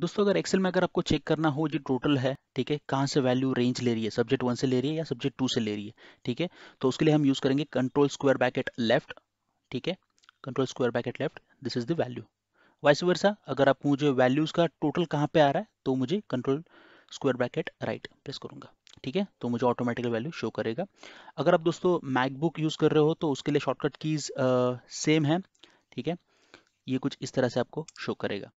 दोस्तों अगर एक्सेल में अगर आपको चेक करना हो जो टोटल है ठीक है कहाँ से वैल्यू रेंज ले रही है सब्जेक्ट वन से ले रही है या सब्जेक्ट टू से ले रही है ठीक है तो उसके लिए हम यूज़ करेंगे कंट्रोल स्क्वायर ब्रैकेट लेफ्ट ठीक है control square bracket left this is the value vice versa अगर आप मुझे वैल्यूज़ का टोटल कहाँ पे आ रहा है तो मुझे control square bracket right press करूंगा ठीक है तो मुझे ऑटोमेटिकल वैल्यू शो करेगा अगर आप दोस्तों मैकबुक यूज़ कर रहे हो तो उसके लिए शॉर्टकट कीज़ सेम है ठीक है ये कुछ इस तरह से आपको शो करेगा